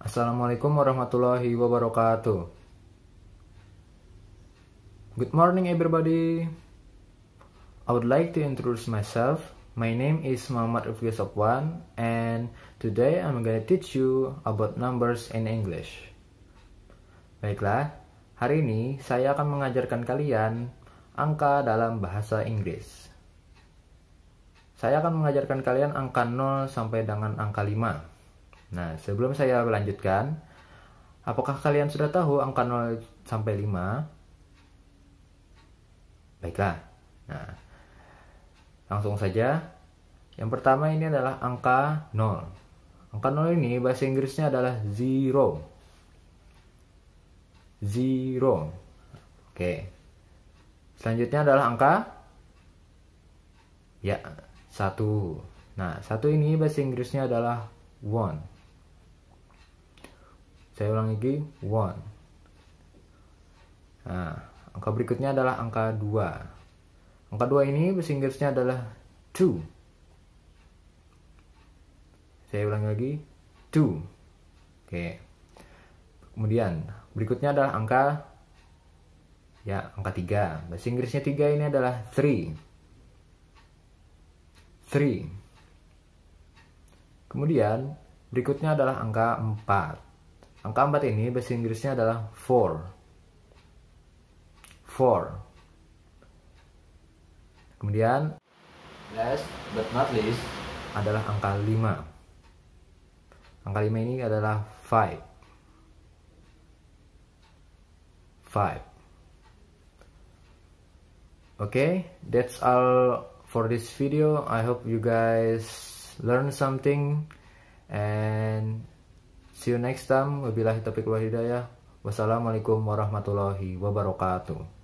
Assalamualaikum warahmatullahi wabarakatuh. Good morning, everybody. I would like to introduce myself. My name is Muhammad Rufki Sopwan, and today I'm gonna teach you about numbers in English. Baiklah, hari ini saya akan mengajarkan kalian angka dalam bahasa Inggris. Saya akan mengajarkan kalian angka 0 sampai dengan angka 5. Nah, sebelum saya lanjutkan, apakah kalian sudah tahu angka 0 sampai 5? Baiklah. Nah, langsung saja. Yang pertama ini adalah angka 0. Angka 0 ini bahasa Inggrisnya adalah 0. 0. Oke. Selanjutnya adalah angka ya, 1. Nah, 1 ini bahasa Inggrisnya adalah one. Saya ulang lagi, 1. Nah, angka berikutnya adalah angka 2. Angka 2 ini bahasa Inggrisnya adalah 2. Saya ulang lagi, 2. Oke. Okay. Kemudian, berikutnya adalah angka ya, angka 3. Bahasa Inggrisnya 3 ini adalah 3. 3. Kemudian, berikutnya adalah angka 4. Angka 4 ini bahasa Inggrisnya adalah for. For. Kemudian last but not least adalah angka 5. Angka 5 ini adalah five. Five. Okay, that's all for this video. I hope you guys learn something and See you next time. Wabillahi taufiq wal hidayah. Wassalamualaikum warahmatullahi wabarakatuh.